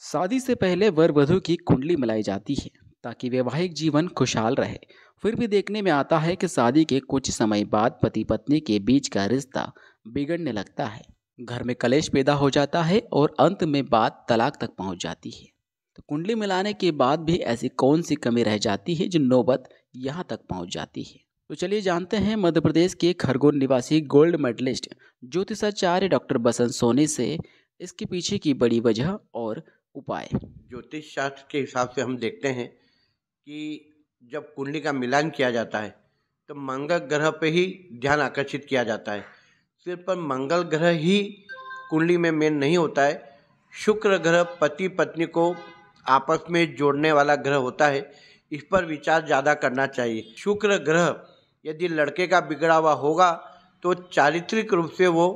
शादी से पहले वर वधु की कुंडली मिलाई जाती है ताकि वैवाहिक जीवन खुशहाल रहे फिर भी देखने में आता है कि शादी के कुछ समय बाद पति पत्नी के बीच का रिश्ता बिगड़ने लगता है घर में कलेश पैदा हो जाता है और अंत में बात तलाक तक पहुंच जाती है तो कुंडली मिलाने के बाद भी ऐसी कौन सी कमी रह जाती है जो नौबत यहाँ तक पहुँच जाती है तो चलिए जानते हैं मध्य प्रदेश के खरगोन निवासी गोल्ड मेडलिस्ट ज्योतिषाचार्य डॉक्टर बसंत सोनी से इसके पीछे की बड़ी वजह और उपाय ज्योतिष शास्त्र के हिसाब से हम देखते हैं कि जब कुंडली का मिलान किया जाता है तो मंगल ग्रह पे ही ध्यान आकर्षित किया जाता है सिर्फ पर मंगल ग्रह ही कुंडली में मेन नहीं होता है शुक्र ग्रह पति पत्नी को आपस में जोड़ने वाला ग्रह होता है इस पर विचार ज़्यादा करना चाहिए शुक्र ग्रह यदि लड़के का बिगड़ा हुआ होगा तो चारित्रिक रूप से वो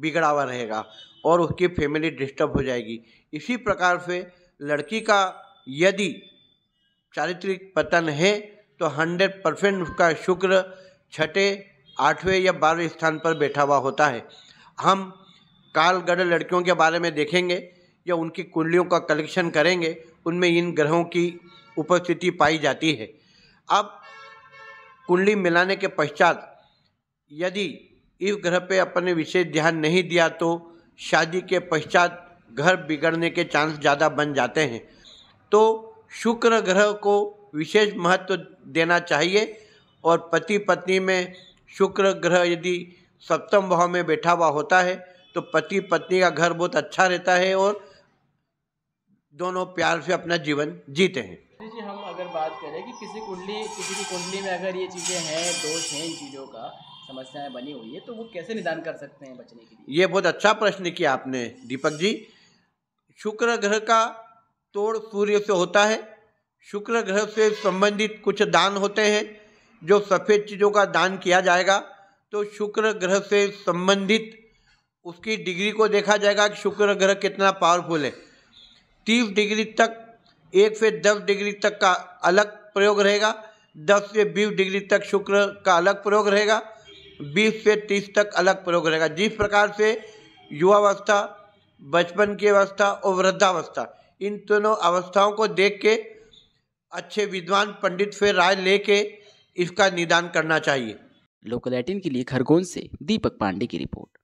बिगड़ा हुआ रहेगा और उसकी फैमिली डिस्टर्ब हो जाएगी इसी प्रकार से लड़की का यदि चारित्रिक पतन है तो हंड्रेड परसेंट उसका शुक्र छठे आठवें या बारहवें स्थान पर बैठा हुआ होता है हम कालगढ़ लड़कियों के बारे में देखेंगे या उनकी कुंडलियों का कलेक्शन करेंगे उनमें इन ग्रहों की उपस्थिति पाई जाती है अब कुंडली मिलाने के पश्चात यदि इस ग्रह पे अपन ने विशेष ध्यान नहीं दिया तो शादी के पश्चात घर बिगड़ने के चांस ज़्यादा बन जाते हैं तो शुक्र ग्रह को विशेष महत्व देना चाहिए और पति पत्नी में शुक्र ग्रह यदि सप्तम भाव में बैठा हुआ होता है तो पति पत्नी का घर बहुत अच्छा रहता है और दोनों प्यार से अपना जीवन जीते हैं जी हम अगर बात करें कि किसी कुंडली किसी की कुंडली में अगर ये चीज़ें हैं दोष हैं इन चीज़ों का समस्याएं बनी हुई है तो वो कैसे निदान कर सकते हैं बचने के लिए ये बहुत अच्छा प्रश्न किया आपने दीपक जी शुक्र ग्रह का तोड़ सूर्य से होता है शुक्र ग्रह से संबंधित कुछ दान होते हैं जो सफ़ेद चीज़ों का दान किया जाएगा तो शुक्र ग्रह से संबंधित उसकी डिग्री को देखा जाएगा कि शुक्र ग्रह कितना पावरफुल है तीस डिग्री तक एक से दस डिग्री तक का अलग प्रयोग रहेगा दस से बीस डिग्री तक शुक्र का अलग प्रयोग रहेगा बीस से तीस तक अलग प्रयोग रहेगा जिस प्रकार से युवावस्था बचपन की अवस्था और वृद्धावस्था इन दोनों अवस्थाओं को देख के अच्छे विद्वान पंडित से राय लेके इसका निदान करना चाहिए लोकल एटीन के लिए खरगोन से दीपक पांडे की रिपोर्ट